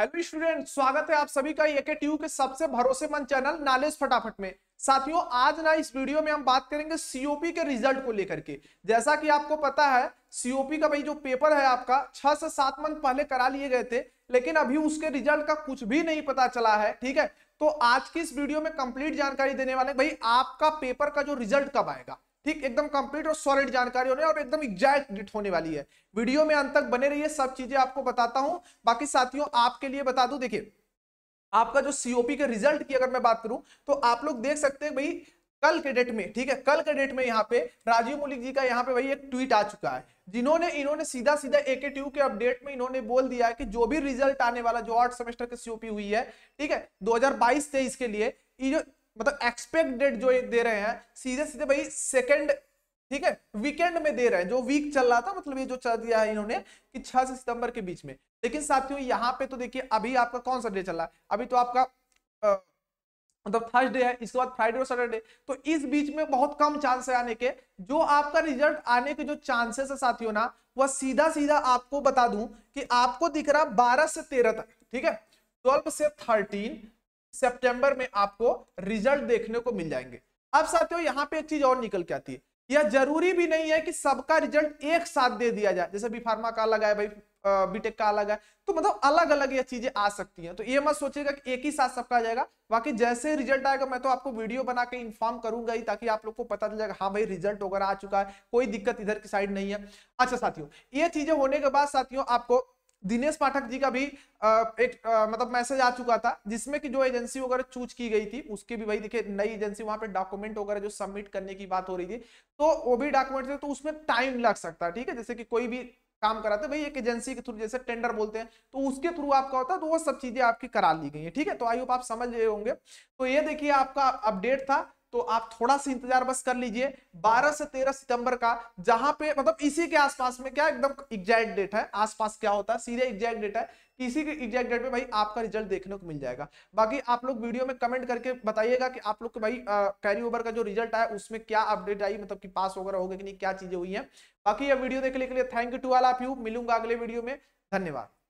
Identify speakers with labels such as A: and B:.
A: hello student स्वागत है आप सभी का एके टी के सबसे भरोसेमंद चैनल नॉलेज फटाफट में साथियों आज ना इस वीडियो में हम बात करेंगे सीओपी के रिजल्ट को लेकर के जैसा कि आपको पता है सीओपी का भाई जो पेपर है आपका छह से सात मंथ पहले करा लिए गए थे लेकिन अभी उसके रिजल्ट का कुछ भी नहीं पता चला है ठीक है तो आज की इस वीडियो में कंप्लीट जानकारी देने वाले भाई आपका पेपर का जो रिजल्ट कब आएगा ठीक एकदम कंप्लीट और सॉलिड जानकारी होने और एकदम एग्जैक्ट डिट होने वाली है वीडियो में अंत तक बने रहिए सब चीजें आपको बताता हूं बाकी साथियों आपके लिए बता दू देखिए आपका जो सीओपी के रिजल्ट की अगर मैं बात करूं तो आप लोग देख सकते हैं भाई कल के डेट में ठीक है कल के डेट में यहाँ पे राजीव मलिक जी का यहाँ पे भाई एक ट्वीट आ चुका है जिन्होंने इन्होंने सीधा सीधा ए के के अपडेट में इन्होंने बोल दिया है कि जो भी रिजल्ट आने वाला जो आठ सेमेस्टर के सीओपी हुई है ठीक है 2022 23 के लिए मतलब एक्सपेक्ट डेट जो दे रहे हैं सीधे सीधे भाई सेकेंड ठीक है वीकेंड में दे रहे हैं जो वीक चल रहा था मतलब ये जो चल दिया है इन्होंने कि छह से सितंबर के बीच में लेकिन साथियों यहाँ पे तो देखिए अभी आपका कौन सा डे चल रहा है अभी तो आपका मतलब थर्सडे है इसके बाद फ्राइडे और सैटरडे तो इस बीच में बहुत कम चांस है आने के जो आपका रिजल्ट आने के जो चांसेस है साथियों ना वह सीधा सीधा आपको बता दूं कि आपको दिख रहा बारह से तेरह तक ठीक है ट्वेल्व से थर्टीन सितंबर में आपको रिजल्ट देखने को मिल जाएंगे अब साथियों यहाँ पे एक चीज और निकल के आती है यह जरूरी भी नहीं है कि सबका रिजल्ट एक साथ दे दिया जाए जैसे बीफार्मा का अलग है भाई बीटेक का अलग है तो मतलब अलग अलग ये चीजें आ सकती हैं तो ये मत सोचिएगा कि एक ही साथ सबका जाएगा बाकी जैसे रिजल्ट आएगा मैं तो आपको वीडियो बना के इन्फॉर्म करूंगा ही ताकि आप लोग को पता चल जाएगा हाँ भाई रिजल्ट वगैरह आ चुका है कोई दिक्कत इधर की साइड नहीं है अच्छा साथियों ये चीजें होने के बाद साथियों आपको दिनेश पाठक जी का भी एक मतलब मैसेज आ चुका था जिसमें कि जो एजेंसी वगैरह चूज की गई थी उसके भी भाई देखिए नई एजेंसी वहां पे डॉक्यूमेंट वगैरह जो सबमिट करने की बात हो रही थी तो वो भी डॉक्यूमेंट थे तो उसमें टाइम लग सकता है ठीक है जैसे कि कोई भी काम कराते भाई एक एजेंसी के थ्रू जैसे टेंडर बोलते हैं तो उसके थ्रू आपका होता है तो वो सब चीजें आपकी करा ली गई है ठीक है तो आई होप आप समझ रहे होंगे तो ये देखिए आपका अपडेट था तो आप थोड़ा सा इंतजार बस कर लीजिए 12 से 13 सितंबर का जहां पे मतलब इसी के आसपास में क्या एकदम एग्जैक्ट डेट है आसपास क्या होता है सीधे एग्जैक्ट डेट है इसी के एग्जैक्ट डेट पे भाई आपका रिजल्ट देखने को मिल जाएगा बाकी आप लोग वीडियो में कमेंट करके बताइएगा कि आप लोग के भाई कैरी ओवर का जो रिजल्ट आया उसमें क्या अपडेट आई मतलब कि पास वगैरह हो गया कि नहीं क्या चीजें हुई है बाकी यह वीडियो देखने के लिए thank you to all of you मिलूंगा अगले वीडियो में धन्यवाद